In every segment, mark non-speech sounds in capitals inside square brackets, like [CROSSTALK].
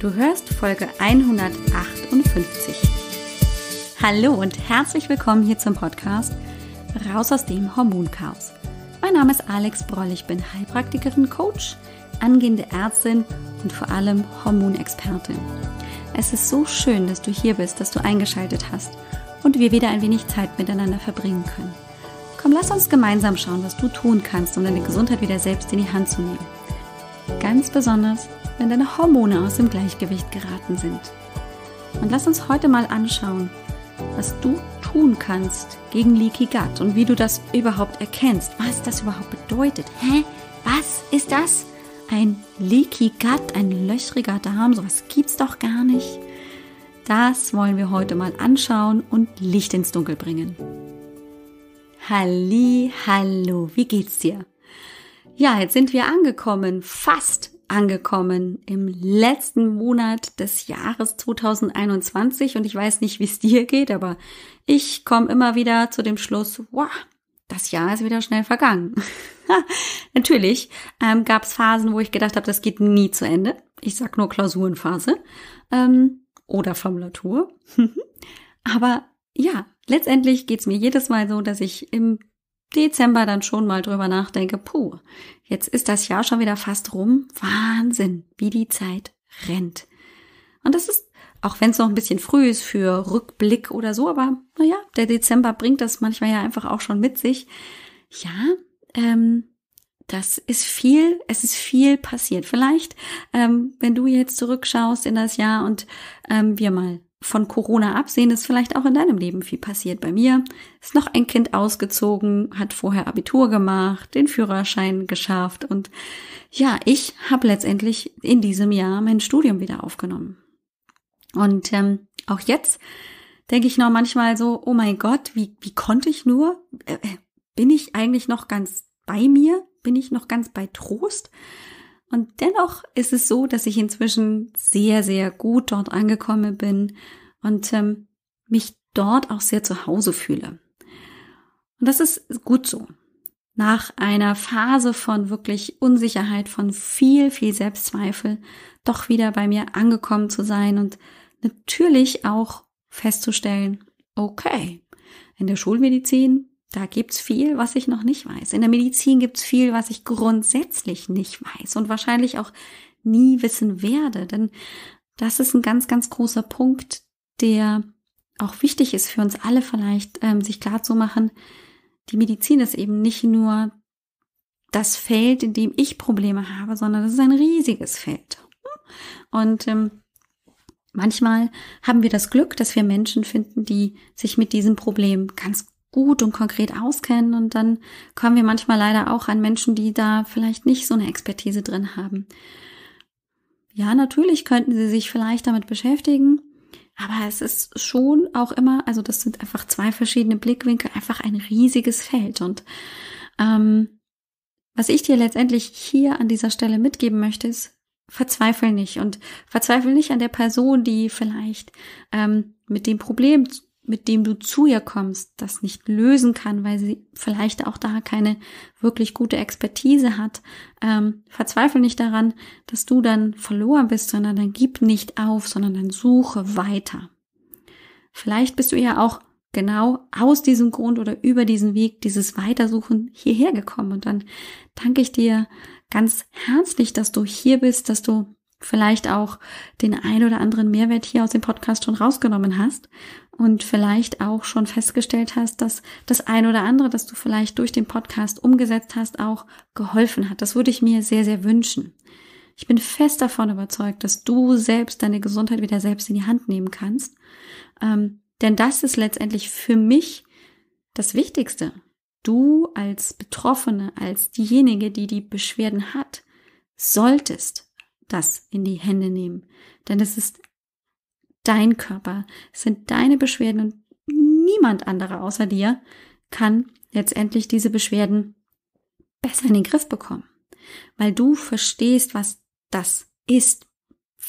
Du hörst Folge 158. Hallo und herzlich willkommen hier zum Podcast Raus aus dem Hormonchaos. Mein Name ist Alex Broll, ich bin Heilpraktikerin, Coach, angehende Ärztin und vor allem Hormonexpertin. Es ist so schön, dass du hier bist, dass du eingeschaltet hast und wir wieder ein wenig Zeit miteinander verbringen können. Komm, lass uns gemeinsam schauen, was du tun kannst, um deine Gesundheit wieder selbst in die Hand zu nehmen. Ganz besonders wenn deine Hormone aus dem Gleichgewicht geraten sind. Und lass uns heute mal anschauen, was du tun kannst gegen Leaky Gut und wie du das überhaupt erkennst, was das überhaupt bedeutet. Hä? Was ist das? Ein Leaky Gut, ein löchriger Darm, sowas gibt's doch gar nicht. Das wollen wir heute mal anschauen und Licht ins Dunkel bringen. Halli, hallo, wie geht's dir? Ja, jetzt sind wir angekommen, fast angekommen im letzten Monat des Jahres 2021 und ich weiß nicht, wie es dir geht, aber ich komme immer wieder zu dem Schluss, wow, das Jahr ist wieder schnell vergangen. [LAUGHS] Natürlich ähm, gab es Phasen, wo ich gedacht habe, das geht nie zu Ende. Ich sag nur Klausurenphase ähm, oder Formulatur. [LAUGHS] aber ja, letztendlich geht's mir jedes Mal so, dass ich im Dezember dann schon mal drüber nachdenke, puh, jetzt ist das Jahr schon wieder fast rum. Wahnsinn, wie die Zeit rennt. Und das ist, auch wenn es noch ein bisschen früh ist für Rückblick oder so, aber naja, der Dezember bringt das manchmal ja einfach auch schon mit sich. Ja, ähm, das ist viel, es ist viel passiert. Vielleicht, ähm, wenn du jetzt zurückschaust in das Jahr und ähm, wir mal von Corona absehen, ist vielleicht auch in deinem Leben viel passiert. Bei mir ist noch ein Kind ausgezogen, hat vorher Abitur gemacht, den Führerschein geschafft und ja, ich habe letztendlich in diesem Jahr mein Studium wieder aufgenommen. Und ähm, auch jetzt denke ich noch manchmal so, oh mein Gott, wie, wie konnte ich nur? Äh, äh bin ich eigentlich noch ganz bei mir? Bin ich noch ganz bei Trost? Und dennoch ist es so, dass ich inzwischen sehr, sehr gut dort angekommen bin und ähm, mich dort auch sehr zu Hause fühle. Und das ist gut so. Nach einer Phase von wirklich Unsicherheit, von viel, viel Selbstzweifel, doch wieder bei mir angekommen zu sein und natürlich auch festzustellen, okay, in der Schulmedizin da gibt's viel, was ich noch nicht weiß. In der Medizin gibt's viel, was ich grundsätzlich nicht weiß und wahrscheinlich auch nie wissen werde. Denn das ist ein ganz, ganz großer Punkt, der auch wichtig ist für uns alle vielleicht, ähm, sich klarzumachen, die Medizin ist eben nicht nur das Feld, in dem ich Probleme habe, sondern es ist ein riesiges Feld. Und ähm, manchmal haben wir das Glück, dass wir Menschen finden, die sich mit diesem Problem ganz gut und konkret auskennen und dann kommen wir manchmal leider auch an Menschen, die da vielleicht nicht so eine Expertise drin haben. Ja, natürlich könnten sie sich vielleicht damit beschäftigen, aber es ist schon auch immer, also das sind einfach zwei verschiedene Blickwinkel, einfach ein riesiges Feld und ähm, was ich dir letztendlich hier an dieser Stelle mitgeben möchte, ist, verzweifel nicht und verzweifel nicht an der Person, die vielleicht ähm, mit dem Problem mit dem du zu ihr kommst, das nicht lösen kann, weil sie vielleicht auch da keine wirklich gute Expertise hat, ähm, verzweifle nicht daran, dass du dann verloren bist, sondern dann gib nicht auf, sondern dann suche weiter. Vielleicht bist du ja auch genau aus diesem Grund oder über diesen Weg, dieses Weitersuchen hierher gekommen. Und dann danke ich dir ganz herzlich, dass du hier bist, dass du vielleicht auch den ein oder anderen Mehrwert hier aus dem Podcast schon rausgenommen hast und vielleicht auch schon festgestellt hast, dass das ein oder andere, das du vielleicht durch den Podcast umgesetzt hast, auch geholfen hat. Das würde ich mir sehr, sehr wünschen. Ich bin fest davon überzeugt, dass du selbst deine Gesundheit wieder selbst in die Hand nehmen kannst. Ähm, denn das ist letztendlich für mich das Wichtigste. Du als Betroffene, als diejenige, die die Beschwerden hat, solltest das in die Hände nehmen. Denn es ist dein Körper, es sind deine Beschwerden und niemand anderer außer dir kann letztendlich diese Beschwerden besser in den Griff bekommen. Weil du verstehst, was das ist,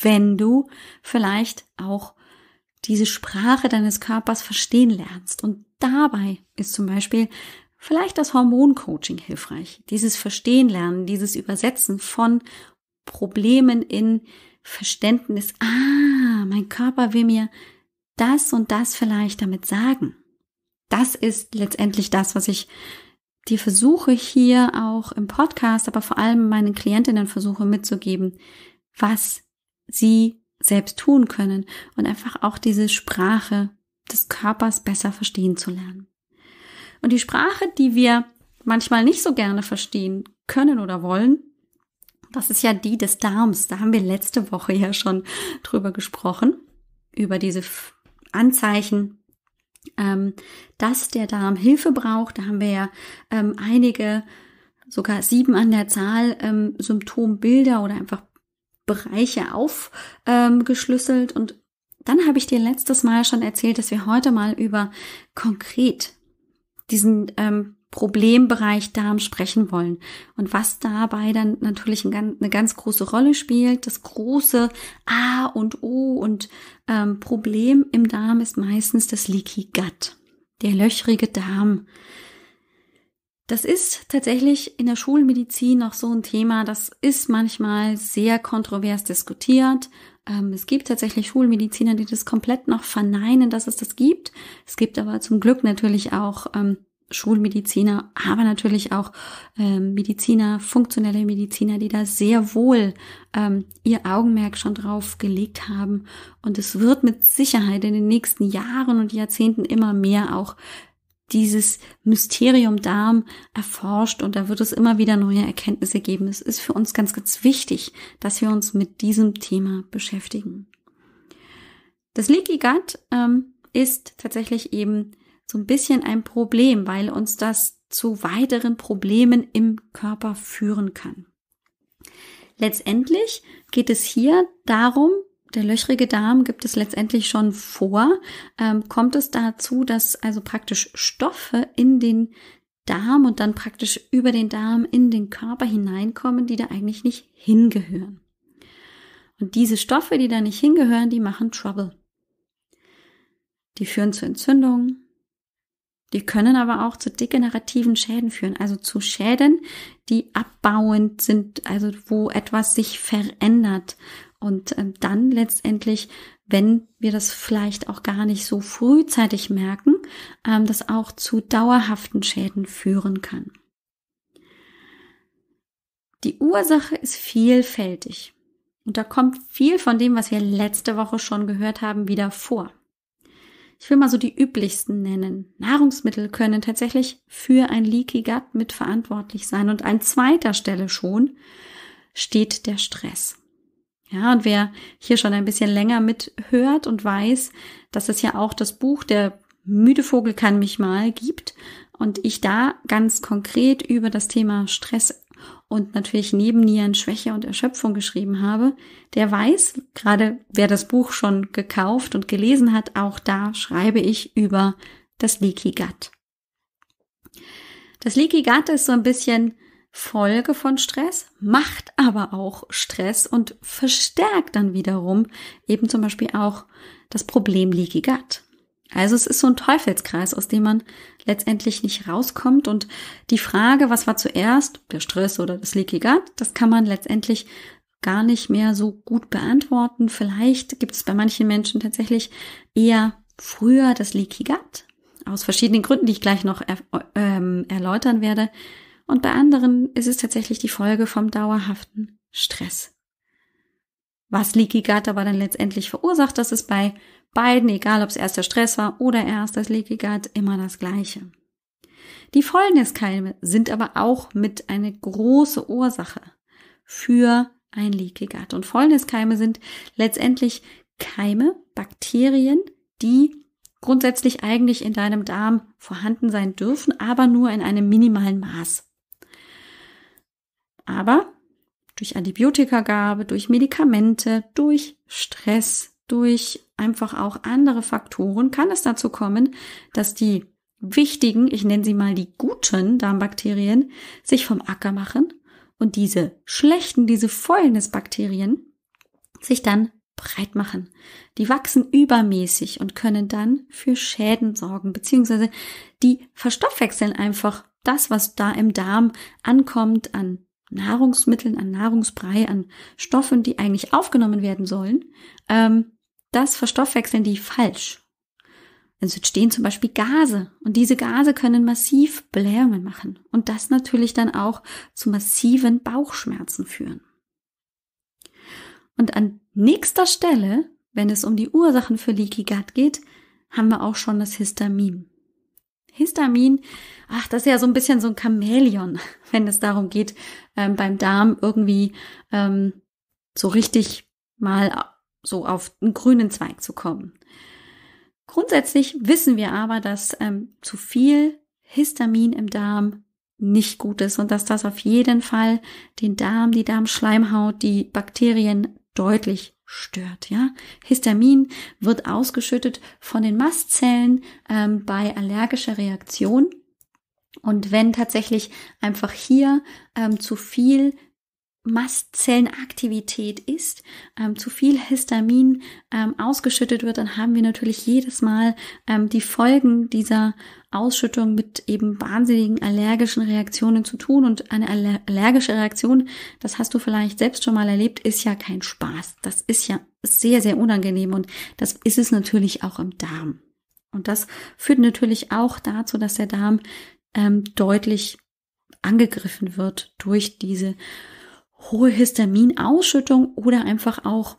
wenn du vielleicht auch diese Sprache deines Körpers verstehen lernst. Und dabei ist zum Beispiel vielleicht das Hormoncoaching hilfreich. Dieses Verstehen lernen, dieses Übersetzen von Problemen in Verständnis, ah, mein Körper will mir das und das vielleicht damit sagen. Das ist letztendlich das, was ich dir versuche hier auch im Podcast, aber vor allem meinen Klientinnen versuche mitzugeben, was sie selbst tun können und einfach auch diese Sprache des Körpers besser verstehen zu lernen. Und die Sprache, die wir manchmal nicht so gerne verstehen können oder wollen, das ist ja die des Darms. Da haben wir letzte Woche ja schon drüber gesprochen, über diese Anzeichen, ähm, dass der Darm Hilfe braucht. Da haben wir ja ähm, einige, sogar sieben an der Zahl, ähm, Symptombilder oder einfach Bereiche aufgeschlüsselt. Ähm, und dann habe ich dir letztes Mal schon erzählt, dass wir heute mal über konkret diesen ähm, Problembereich Darm sprechen wollen. Und was dabei dann natürlich eine ganz große Rolle spielt, das große A und O und ähm, Problem im Darm ist meistens das Leaky Gut, der löchrige Darm. Das ist tatsächlich in der Schulmedizin noch so ein Thema, das ist manchmal sehr kontrovers diskutiert. Ähm, es gibt tatsächlich Schulmediziner, die das komplett noch verneinen, dass es das gibt. Es gibt aber zum Glück natürlich auch ähm, Schulmediziner, aber natürlich auch ähm, Mediziner, funktionelle Mediziner, die da sehr wohl ähm, ihr Augenmerk schon drauf gelegt haben. Und es wird mit Sicherheit in den nächsten Jahren und Jahrzehnten immer mehr auch dieses Mysterium Darm erforscht und da wird es immer wieder neue Erkenntnisse geben. Es ist für uns ganz, ganz wichtig, dass wir uns mit diesem Thema beschäftigen. Das Leaky Gut ähm, ist tatsächlich eben so ein bisschen ein Problem, weil uns das zu weiteren Problemen im Körper führen kann. Letztendlich geht es hier darum, der löchrige Darm gibt es letztendlich schon vor, ähm, kommt es dazu, dass also praktisch Stoffe in den Darm und dann praktisch über den Darm in den Körper hineinkommen, die da eigentlich nicht hingehören. Und diese Stoffe, die da nicht hingehören, die machen Trouble. Die führen zu Entzündungen, die können aber auch zu degenerativen Schäden führen, also zu Schäden, die abbauend sind, also wo etwas sich verändert. Und ähm, dann letztendlich, wenn wir das vielleicht auch gar nicht so frühzeitig merken, ähm, das auch zu dauerhaften Schäden führen kann. Die Ursache ist vielfältig. Und da kommt viel von dem, was wir letzte Woche schon gehört haben, wieder vor. Ich will mal so die üblichsten nennen. Nahrungsmittel können tatsächlich für ein Leaky Gut mit verantwortlich sein. Und an zweiter Stelle schon steht der Stress. Ja, und wer hier schon ein bisschen länger mithört und weiß, dass es ja auch das Buch der müde Vogel kann mich mal gibt und ich da ganz konkret über das Thema Stress und natürlich neben Nieren Schwäche und Erschöpfung geschrieben habe, der weiß, gerade wer das Buch schon gekauft und gelesen hat, auch da schreibe ich über das Leaky Gut. Das Leaky Gut ist so ein bisschen Folge von Stress, macht aber auch Stress und verstärkt dann wiederum eben zum Beispiel auch das Problem Leaky Gut. Also es ist so ein Teufelskreis, aus dem man letztendlich nicht rauskommt. Und die Frage, was war zuerst, der Stress oder das Leaky Gut, das kann man letztendlich gar nicht mehr so gut beantworten. Vielleicht gibt es bei manchen Menschen tatsächlich eher früher das Leaky Gut, aus verschiedenen Gründen, die ich gleich noch er, ähm, erläutern werde. Und bei anderen ist es tatsächlich die Folge vom dauerhaften Stress was Leaky Gut aber dann letztendlich verursacht, das ist bei beiden, egal ob es erst der Stress war oder erst das Leaky Gut, immer das Gleiche. Die Fäulniskeime sind aber auch mit eine große Ursache für ein Leaky Gut. Und Fäulniskeime sind letztendlich Keime, Bakterien, die grundsätzlich eigentlich in deinem Darm vorhanden sein dürfen, aber nur in einem minimalen Maß. Aber durch Antibiotikagabe, durch Medikamente, durch Stress, durch einfach auch andere Faktoren kann es dazu kommen, dass die wichtigen, ich nenne sie mal die guten Darmbakterien, sich vom Acker machen und diese schlechten, diese Fäulnisbakterien sich dann breit machen. Die wachsen übermäßig und können dann für Schäden sorgen, beziehungsweise die verstoffwechseln einfach das, was da im Darm ankommt an Nahrungsmitteln, an Nahrungsbrei, an Stoffen, die eigentlich aufgenommen werden sollen, ähm, das verstoffwechseln die falsch. Also es entstehen zum Beispiel Gase und diese Gase können massiv Blähungen machen und das natürlich dann auch zu massiven Bauchschmerzen führen. Und an nächster Stelle, wenn es um die Ursachen für Leaky Gut geht, haben wir auch schon das Histamin. Histamin, ach, das ist ja so ein bisschen so ein Chamäleon, [LAUGHS] wenn es darum geht, ähm, beim Darm irgendwie ähm, so richtig mal so auf einen grünen Zweig zu kommen. Grundsätzlich wissen wir aber, dass ähm, zu viel Histamin im Darm nicht gut ist und dass das auf jeden Fall den Darm, die Darmschleimhaut, die Bakterien deutlich stört. Ja? Histamin wird ausgeschüttet von den Mastzellen ähm, bei allergischer Reaktion. Und wenn tatsächlich einfach hier ähm, zu viel Mastzellenaktivität ist, ähm, zu viel Histamin ähm, ausgeschüttet wird, dann haben wir natürlich jedes Mal ähm, die Folgen dieser Ausschüttung mit eben wahnsinnigen allergischen Reaktionen zu tun. Und eine aller allergische Reaktion, das hast du vielleicht selbst schon mal erlebt, ist ja kein Spaß. Das ist ja sehr, sehr unangenehm und das ist es natürlich auch im Darm. Und das führt natürlich auch dazu, dass der Darm ähm, deutlich angegriffen wird durch diese hohe Histaminausschüttung oder einfach auch,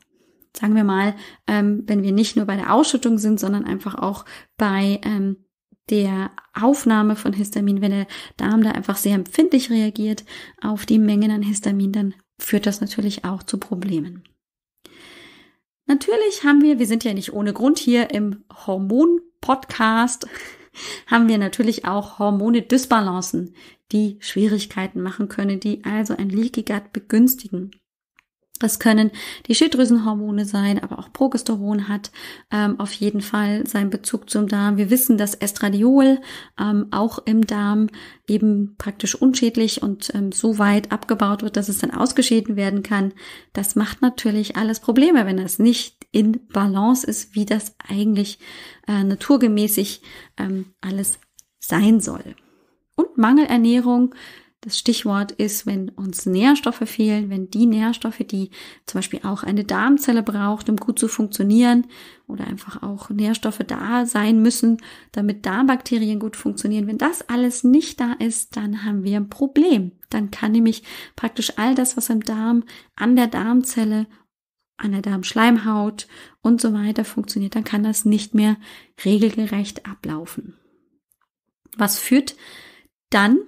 sagen wir mal, ähm, wenn wir nicht nur bei der Ausschüttung sind, sondern einfach auch bei ähm, der Aufnahme von Histamin, wenn der Darm da einfach sehr empfindlich reagiert auf die Mengen an Histamin, dann führt das natürlich auch zu Problemen. Natürlich haben wir, wir sind ja nicht ohne Grund hier im Hormon-Podcast, [LAUGHS] haben wir natürlich auch Hormone Dysbalancen, die Schwierigkeiten machen können, die also ein Leaky Gut begünstigen. Das können die Schilddrüsenhormone sein, aber auch Progesteron hat ähm, auf jeden Fall seinen Bezug zum Darm. Wir wissen, dass Estradiol ähm, auch im Darm eben praktisch unschädlich und ähm, so weit abgebaut wird, dass es dann ausgeschieden werden kann. Das macht natürlich alles Probleme, wenn das nicht in Balance ist, wie das eigentlich äh, naturgemäßig ähm, alles sein soll. Und Mangelernährung das Stichwort ist, wenn uns Nährstoffe fehlen, wenn die Nährstoffe, die zum Beispiel auch eine Darmzelle braucht, um gut zu funktionieren, oder einfach auch Nährstoffe da sein müssen, damit Darmbakterien gut funktionieren, wenn das alles nicht da ist, dann haben wir ein Problem. Dann kann nämlich praktisch all das, was im Darm, an der Darmzelle, an der Darmschleimhaut und so weiter funktioniert, dann kann das nicht mehr regelgerecht ablaufen. Was führt dann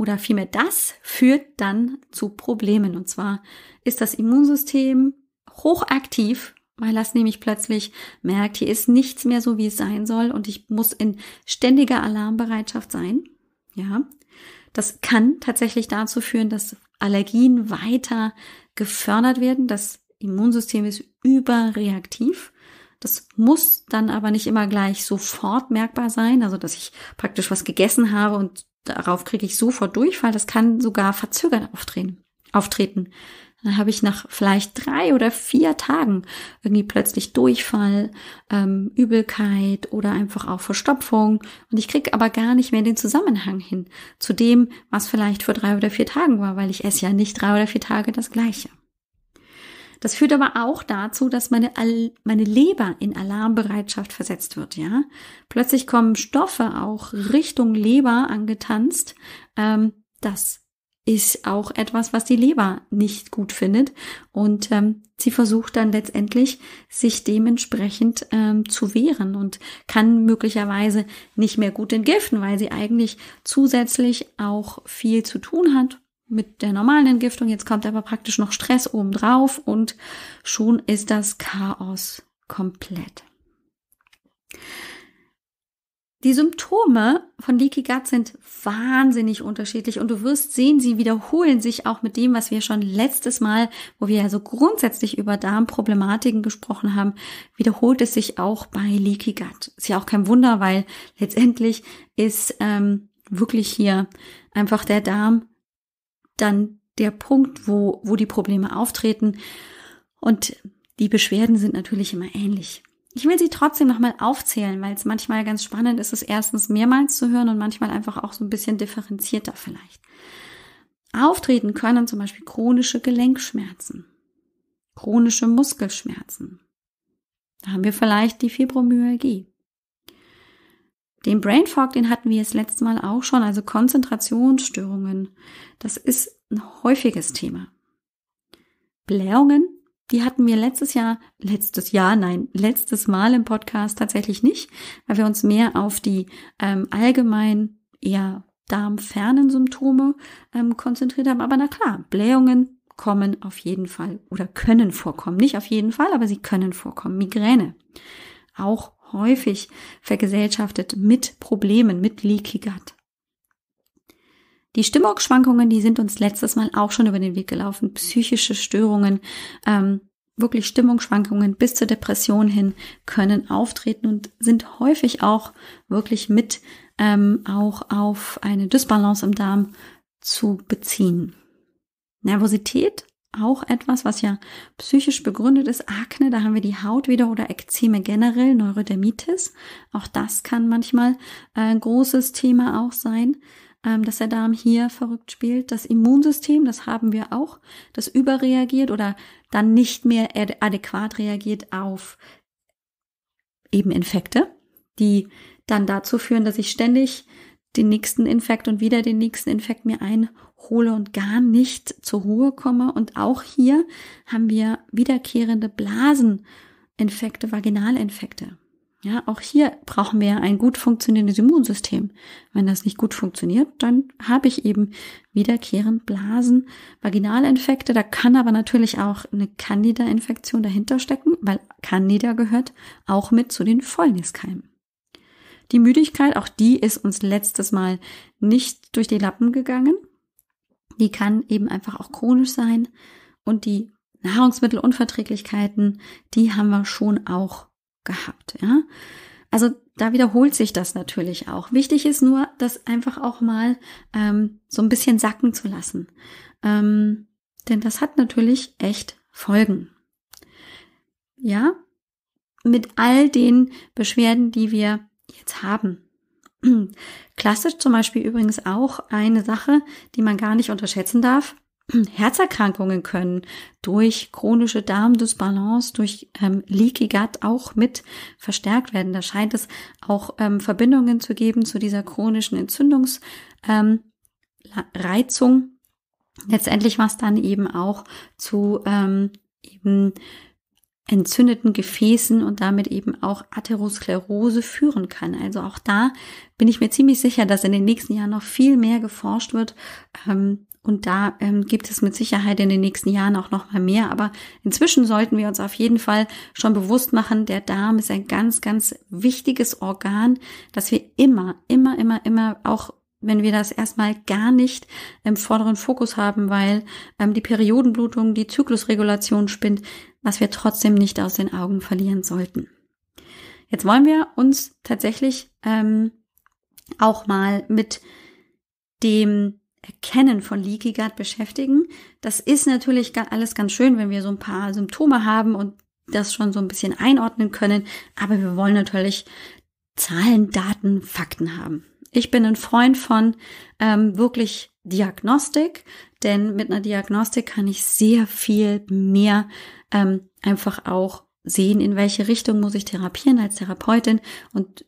oder vielmehr das führt dann zu Problemen. Und zwar ist das Immunsystem hochaktiv, weil das nämlich plötzlich merkt, hier ist nichts mehr so, wie es sein soll und ich muss in ständiger Alarmbereitschaft sein. Ja. Das kann tatsächlich dazu führen, dass Allergien weiter gefördert werden. Das Immunsystem ist überreaktiv. Das muss dann aber nicht immer gleich sofort merkbar sein, also dass ich praktisch was gegessen habe und darauf kriege ich sofort Durchfall, das kann sogar verzögert auftreten. auftreten. Dann habe ich nach vielleicht drei oder vier Tagen irgendwie plötzlich Durchfall, ähm, Übelkeit oder einfach auch Verstopfung. Und ich kriege aber gar nicht mehr den Zusammenhang hin zu dem, was vielleicht vor drei oder vier Tagen war, weil ich esse ja nicht drei oder vier Tage das gleiche. Das führt aber auch dazu, dass meine, meine Leber in Alarmbereitschaft versetzt wird, ja. Plötzlich kommen Stoffe auch Richtung Leber angetanzt. Ähm, das ist auch etwas, was die Leber nicht gut findet. Und ähm, sie versucht dann letztendlich, sich dementsprechend ähm, zu wehren und kann möglicherweise nicht mehr gut entgiften, weil sie eigentlich zusätzlich auch viel zu tun hat mit der normalen Entgiftung. Jetzt kommt aber praktisch noch Stress obendrauf und schon ist das Chaos komplett. Die Symptome von Leaky Gut sind wahnsinnig unterschiedlich und du wirst sehen, sie wiederholen sich auch mit dem, was wir schon letztes Mal, wo wir ja so grundsätzlich über Darmproblematiken gesprochen haben, wiederholt es sich auch bei Leaky Gut. Ist ja auch kein Wunder, weil letztendlich ist ähm, wirklich hier einfach der Darm dann der Punkt, wo, wo die Probleme auftreten. Und die Beschwerden sind natürlich immer ähnlich. Ich will sie trotzdem nochmal aufzählen, weil es manchmal ganz spannend ist, es erstens mehrmals zu hören und manchmal einfach auch so ein bisschen differenzierter vielleicht. Auftreten können zum Beispiel chronische Gelenkschmerzen, chronische Muskelschmerzen. Da haben wir vielleicht die Fibromyalgie. Den Brain Fog, den hatten wir das letzte Mal auch schon, also Konzentrationsstörungen. Das ist ein häufiges Thema. Blähungen, die hatten wir letztes Jahr, letztes Jahr, nein, letztes Mal im Podcast tatsächlich nicht, weil wir uns mehr auf die ähm, allgemein eher darmfernen Symptome ähm, konzentriert haben. Aber na klar, Blähungen kommen auf jeden Fall oder können vorkommen. Nicht auf jeden Fall, aber sie können vorkommen. Migräne. Auch häufig vergesellschaftet mit Problemen, mit Leaky Gut. Die Stimmungsschwankungen, die sind uns letztes Mal auch schon über den Weg gelaufen. Psychische Störungen, ähm, wirklich Stimmungsschwankungen bis zur Depression hin können auftreten und sind häufig auch wirklich mit ähm, auch auf eine Dysbalance im Darm zu beziehen. Nervosität auch etwas, was ja psychisch begründet ist. Akne, da haben wir die Haut wieder oder Ekzeme generell, Neurodermitis. Auch das kann manchmal ein äh, großes Thema auch sein, ähm, dass der Darm hier verrückt spielt. Das Immunsystem, das haben wir auch, das überreagiert oder dann nicht mehr adäquat reagiert auf eben Infekte, die dann dazu führen, dass ich ständig den nächsten Infekt und wieder den nächsten Infekt mir ein hole und gar nicht zur Ruhe komme. Und auch hier haben wir wiederkehrende Blaseninfekte, Vaginalinfekte. Ja, auch hier brauchen wir ein gut funktionierendes Immunsystem. Wenn das nicht gut funktioniert, dann habe ich eben wiederkehrend Blasen, Vaginalinfekte. Da kann aber natürlich auch eine Candida-Infektion dahinter stecken, weil Candida gehört auch mit zu den Fäulniskeimen. Die Müdigkeit, auch die ist uns letztes Mal nicht durch die Lappen gegangen die kann eben einfach auch chronisch sein. Und die Nahrungsmittelunverträglichkeiten, die haben wir schon auch gehabt, ja. Also da wiederholt sich das natürlich auch. Wichtig ist nur, das einfach auch mal ähm, so ein bisschen sacken zu lassen. Ähm, denn das hat natürlich echt Folgen. Ja, mit all den Beschwerden, die wir jetzt haben. [CLEARS THROAT] Klassisch zum Beispiel übrigens auch eine Sache, die man gar nicht unterschätzen darf. [CLEARS THROAT] Herzerkrankungen können durch chronische Darmdysbalance, durch ähm, Leaky Gut auch mit verstärkt werden. Da scheint es auch ähm, Verbindungen zu geben zu dieser chronischen Entzündungsreizung. Ähm, Letztendlich, was dann eben auch zu ähm, eben entzündeten Gefäßen und damit eben auch Atherosklerose führen kann. Also auch da bin ich mir ziemlich sicher, dass in den nächsten Jahren noch viel mehr geforscht wird. Ähm, und da ähm, gibt es mit Sicherheit in den nächsten Jahren auch noch mal mehr. Aber inzwischen sollten wir uns auf jeden Fall schon bewusst machen, der Darm ist ein ganz, ganz wichtiges Organ, dass wir immer, immer, immer, immer auch wenn wir das erstmal gar nicht im vorderen Fokus haben, weil ähm, die Periodenblutung, die Zyklusregulation spinnt, was wir trotzdem nicht aus den Augen verlieren sollten. Jetzt wollen wir uns tatsächlich ähm, auch mal mit dem Erkennen von Leaky Gut beschäftigen. Das ist natürlich alles ganz schön, wenn wir so ein paar Symptome haben und das schon so ein bisschen einordnen können. Aber wir wollen natürlich Zahlen, Daten, Fakten haben. Ich bin ein Freund von ähm, wirklich Diagnostik, denn mit einer Diagnostik kann ich sehr viel mehr ähm, einfach auch sehen, in welche Richtung muss ich therapieren als Therapeutin und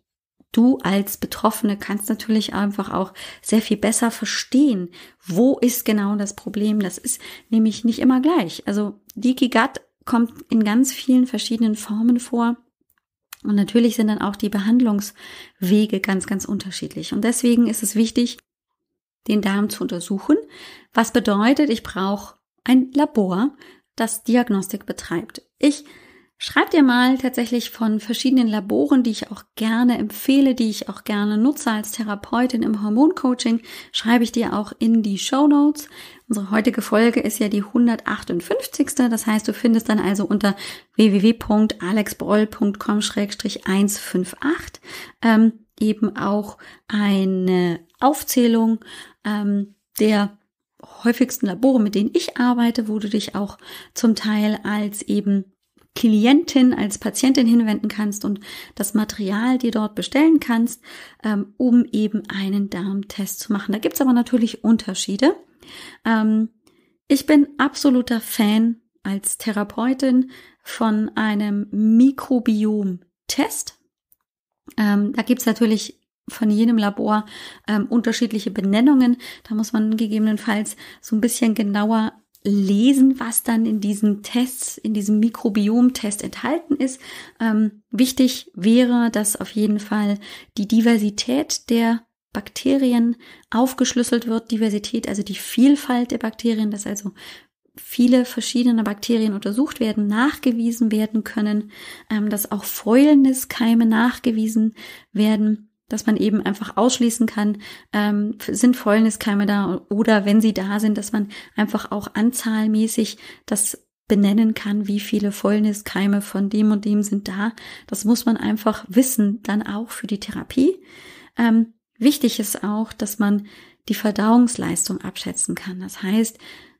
Du als Betroffene kannst natürlich einfach auch sehr viel besser verstehen, wo ist genau das Problem. Das ist nämlich nicht immer gleich. Also Leaky Gut kommt in ganz vielen verschiedenen Formen vor. Und natürlich sind dann auch die Behandlungswege ganz, ganz unterschiedlich. Und deswegen ist es wichtig, den Darm zu untersuchen. Was bedeutet, ich brauche ein Labor, das Diagnostik betreibt. Ich schreibe dir mal tatsächlich von verschiedenen Laboren, die ich auch gerne empfehle, die ich auch gerne nutze als Therapeutin im Hormoncoaching, schreibe ich dir auch in die Show Notes. Unsere heutige Folge ist ja die 158. Das heißt, du findest dann also unter www.alexbroll.com-158 ähm, eben auch eine Aufzählung ähm, der häufigsten Labore, mit denen ich arbeite, wo du dich auch zum Teil als eben Klientin, als Patientin hinwenden kannst und das Material dir dort bestellen kannst, ähm, um eben einen Darmtest zu machen. Da gibt's aber natürlich Unterschiede. Ähm, ich bin absoluter Fan als Therapeutin von einem Mikrobiom-Test. Ähm, da gibt's natürlich von jedem Labor ähm, unterschiedliche Benennungen. Da muss man gegebenenfalls so ein bisschen genauer lesen, was dann in diesen Tests, in diesem Mikrobiom-Test enthalten ist. Ähm, wichtig wäre, dass auf jeden Fall die Diversität der Bakterien aufgeschlüsselt wird. Diversität, also die Vielfalt der Bakterien, dass also viele verschiedene Bakterien untersucht werden, nachgewiesen werden können, ähm, dass auch Fäulniskeime nachgewiesen werden dass man eben einfach ausschließen kann, ähm, sind Fäulniskeime da oder wenn sie da sind, dass man einfach auch anzahlmäßig das benennen kann, wie viele Fäulniskeime von dem und dem sind da. Das muss man einfach wissen, dann auch für die Therapie. Ähm, wichtig ist auch, dass man die Verdauungsleistung abschätzen kann. Das heißt,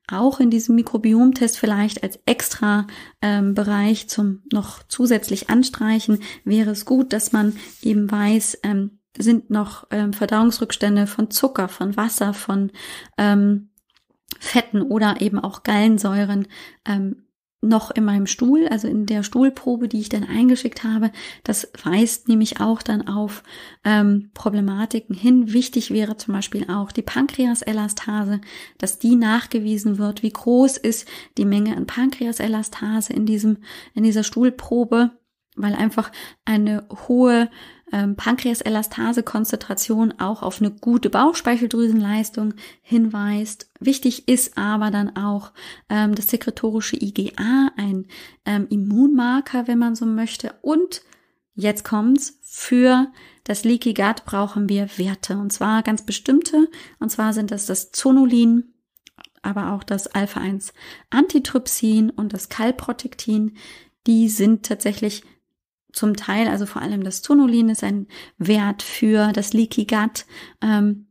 auch in diesem Mikrobiomtest vielleicht als extra ähm, Bereich zum noch zusätzlich anstreichen, wäre es gut, dass man eben weiß, ähm, sind noch ähm, Verdauungsrückstände von Zucker, von Wasser, von ähm, Fetten oder eben auch Gallensäuren ähm, noch in meinem Stuhl, also in der Stuhlprobe, die ich dann eingeschickt habe. Das weist nämlich auch dann auf ähm, Problematiken hin. Wichtig wäre zum Beispiel auch die Pankreaselastase, dass die nachgewiesen wird, wie groß ist die Menge an Pankreaselastase in diesem in dieser Stuhlprobe, weil einfach eine hohe ähm, Pankreaselastase-Konzentration auch auf eine gute Bauchspeicheldrüsenleistung hinweist. Wichtig ist aber dann auch ähm, das sekretorische IgA, ein ähm, Immunmarker, wenn man so möchte. Und jetzt kommt's, für das Leaky Gut brauchen wir Werte. Und zwar ganz bestimmte. Und zwar sind das das Zonulin, aber auch das Alpha-1-Antitrypsin und das Kalprotektin, die sind tatsächlich zum Teil, also vor allem das Tonolin ist ein Wert für das Leaky Gut. Ähm,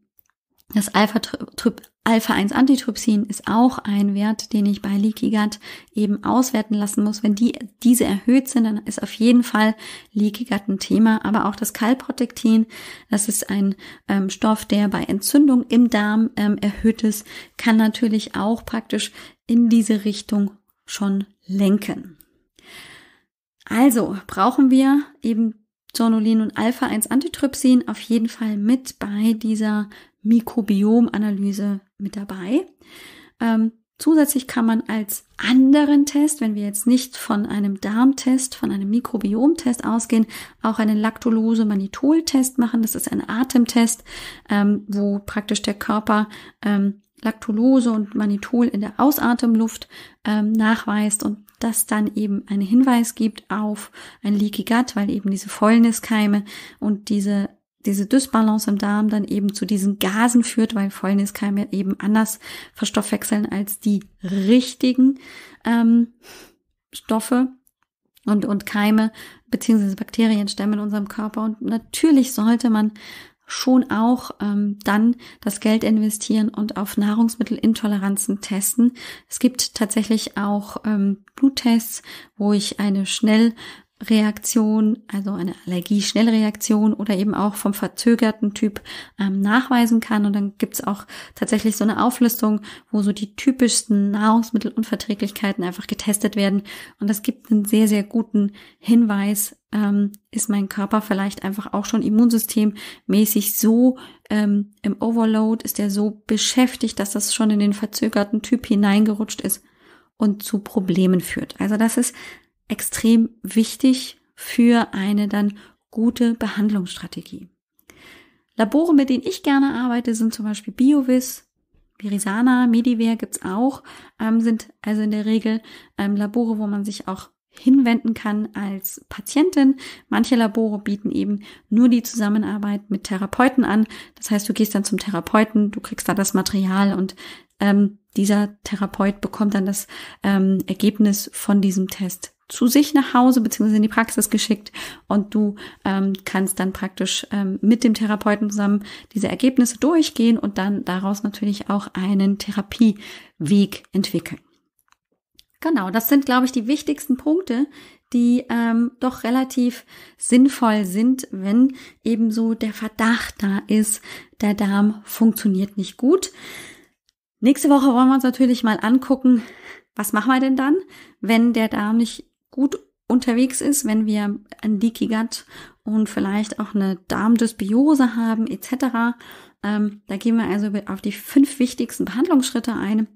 das Alpha-1-Antitrypsin ist auch ein Wert, den ich bei Leaky Gut eben auswerten lassen muss. Wenn die, diese erhöht sind, dann ist auf jeden Fall Leaky Gut ein Thema. Aber auch das Kalprotektin, das ist ein ähm, Stoff, der bei Entzündung im Darm ähm, erhöht ist, kann natürlich auch praktisch in diese Richtung schon lenken. Also brauchen wir eben Zornulin und Alpha-1-Antitrypsin auf jeden Fall mit bei dieser Mikrobiomanalyse mit dabei. Ähm, zusätzlich kann man als anderen Test, wenn wir jetzt nicht von einem Darmtest, von einem Mikrobiomtest ausgehen, auch einen Lactulose-Manitol-Test machen. Das ist ein Atemtest, ähm, wo praktisch der Körper ähm, Lactulose und Manitol in der Ausatemluft ähm, nachweist und das dann eben einen Hinweis gibt auf ein Leaky Gut, weil eben diese Fäulniskeime und diese diese Dysbalance im Darm dann eben zu diesen Gasen führt, weil Fäulniskeime eben anders verstoffwechseln als die richtigen ähm, Stoffe und, und Keime beziehungsweise Bakterienstämme in unserem Körper. Und natürlich sollte man schon auch ähm, dann das Geld investieren und auf Nahrungsmittelintoleranzen testen. Es gibt tatsächlich auch ähm, Bluttests, wo ich eine schnell Reaktion, also eine Allergieschnellreaktion oder eben auch vom verzögerten Typ ähm, nachweisen kann. Und dann gibt's auch tatsächlich so eine Auflistung, wo so die typischsten Nahrungsmittelunverträglichkeiten einfach getestet werden. Und das gibt einen sehr, sehr guten Hinweis, ähm, ist mein Körper vielleicht einfach auch schon immunsystemmäßig so ähm, im Overload, ist er so beschäftigt, dass das schon in den verzögerten Typ hineingerutscht ist und zu Problemen führt. Also das ist extrem wichtig für eine dann gute Behandlungsstrategie. Labore, mit denen ich gerne arbeite, sind zum Beispiel Biovis, Virisana, Mediver gibt's auch, ähm, sind also in der Regel ähm, Labore, wo man sich auch hinwenden kann als Patientin. Manche Labore bieten eben nur die Zusammenarbeit mit Therapeuten an. Das heißt, du gehst dann zum Therapeuten, du kriegst da das Material und ähm, dieser Therapeut bekommt dann das ähm, Ergebnis von diesem Test zu sich nach Hause beziehungsweise in die Praxis geschickt und du ähm, kannst dann praktisch ähm, mit dem Therapeuten zusammen diese Ergebnisse durchgehen und dann daraus natürlich auch einen Therapieweg entwickeln. Genau, das sind, glaube ich, die wichtigsten Punkte, die ähm, doch relativ sinnvoll sind, wenn ebenso der Verdacht da ist, der Darm funktioniert nicht gut. Nächste Woche wollen wir uns natürlich mal angucken, was machen wir denn dann, wenn der Darm nicht gut unterwegs ist, wenn wir ein Leaky Gut und vielleicht auch eine Darmdysbiose haben etc. Ähm, da gehen wir also auf die fünf wichtigsten Behandlungsschritte ein.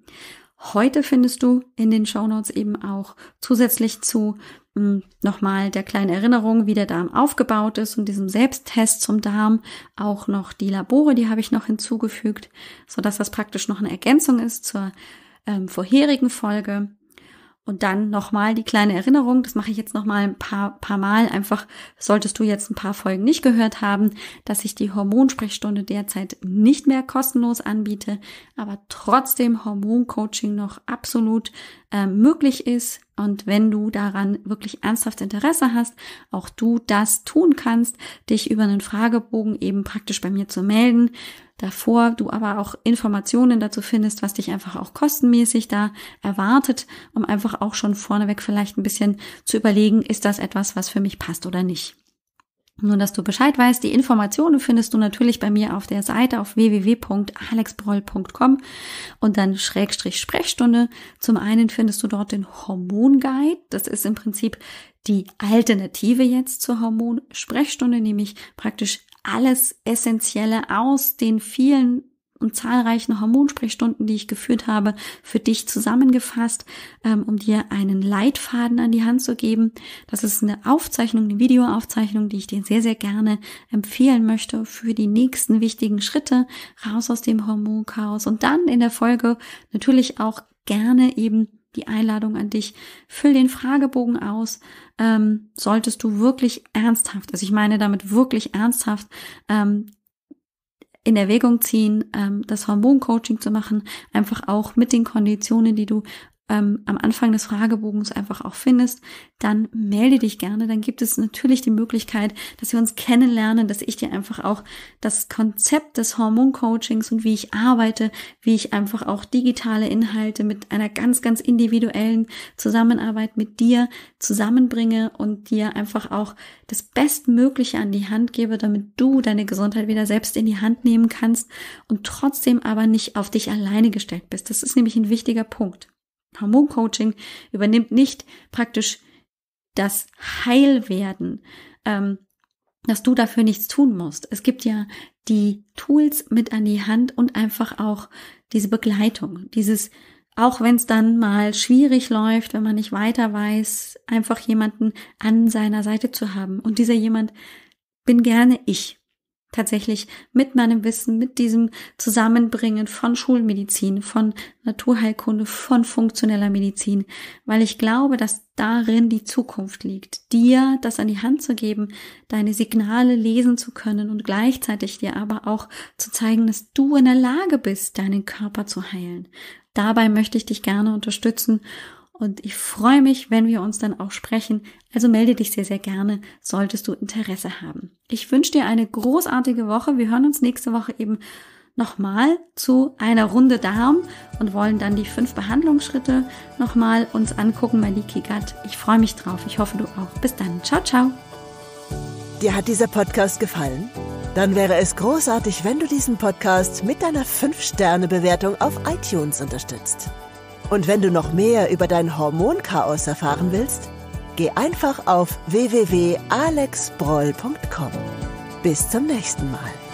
Heute findest du in den Shownotes eben auch zusätzlich zu hm, nochmal der kleinen Erinnerung, wie der Darm aufgebaut ist und diesem Selbsttest zum Darm auch noch die Labore, die habe ich noch hinzugefügt, sodass das praktisch noch eine Ergänzung ist zur ähm, vorherigen Folge. Und dann nochmal die kleine Erinnerung, das mache ich jetzt nochmal ein paar, paar Mal, einfach solltest du jetzt ein paar Folgen nicht gehört haben, dass ich die Hormonsprechstunde derzeit nicht mehr kostenlos anbiete, aber trotzdem Hormoncoaching noch absolut ähm, möglich ist und wenn du daran wirklich ernsthaft Interesse hast, auch du das tun kannst, dich über einen Fragebogen eben praktisch bei mir zu melden. Davor du aber auch Informationen dazu findest, was dich einfach auch kostenmäßig da erwartet, um einfach auch schon vorneweg vielleicht ein bisschen zu überlegen, ist das etwas, was für mich passt oder nicht. Nur, dass du Bescheid weißt, die Informationen findest du natürlich bei mir auf der Seite auf www.alexbroll.com und dann Schrägstrich Sprechstunde. Zum einen findest du dort den Hormonguide. Das ist im Prinzip die Alternative jetzt zur Hormonsprechstunde, nämlich praktisch alles Essentielle aus den vielen und zahlreichen Hormonsprechstunden, die ich geführt habe, für dich zusammengefasst, ähm, um dir einen Leitfaden an die Hand zu geben. Das ist eine Aufzeichnung, eine Videoaufzeichnung, die ich dir sehr, sehr gerne empfehlen möchte für die nächsten wichtigen Schritte raus aus dem Hormonchaos und dann in der Folge natürlich auch gerne eben die Einladung an dich. Füll den Fragebogen aus. Ähm, solltest du wirklich ernsthaft, also ich meine damit wirklich ernsthaft, ähm, in Erwägung ziehen, ähm, das Hormoncoaching zu machen, einfach auch mit den Konditionen, die du ähm, am Anfang des Fragebogens einfach auch findest, dann melde dich gerne. Dann gibt es natürlich die Möglichkeit, dass wir uns kennenlernen, dass ich dir einfach auch das Konzept des Hormoncoachings und wie ich arbeite, wie ich einfach auch digitale Inhalte mit einer ganz, ganz individuellen Zusammenarbeit mit dir zusammenbringe und dir einfach auch das Bestmögliche an die Hand gebe, damit du deine Gesundheit wieder selbst in die Hand nehmen kannst und trotzdem aber nicht auf dich alleine gestellt bist. Das ist nämlich ein wichtiger Punkt. Hormoncoaching übernimmt nicht praktisch das Heilwerden, ähm, dass du dafür nichts tun musst. Es gibt ja die Tools mit an die Hand und einfach auch diese Begleitung, dieses auch wenn es dann mal schwierig läuft, wenn man nicht weiter weiß, einfach jemanden an seiner Seite zu haben. Und dieser jemand bin gerne ich tatsächlich mit meinem Wissen, mit diesem Zusammenbringen von Schulmedizin, von Naturheilkunde, von funktioneller Medizin, weil ich glaube, dass darin die Zukunft liegt, dir das an die Hand zu geben, deine Signale lesen zu können und gleichzeitig dir aber auch zu zeigen, dass du in der Lage bist, deinen Körper zu heilen. Dabei möchte ich dich gerne unterstützen und ich freue mich, wenn wir uns dann auch sprechen. Also melde dich sehr, sehr gerne, solltest du Interesse haben. Ich wünsche dir eine großartige Woche. Wir hören uns nächste Woche eben nochmal zu einer Runde Darm und wollen dann die fünf Behandlungsschritte nochmal uns angucken bei Likigat. Ich freue mich drauf. Ich hoffe, du auch. Bis dann. Ciao, ciao. Dir hat dieser Podcast gefallen? Dann wäre es großartig, wenn du diesen Podcast mit deiner 5-Sterne-Bewertung auf iTunes unterstützt. Und wenn du noch mehr über dein Hormonchaos erfahren willst, geh einfach auf www.alexbroll.com. Bis zum nächsten Mal.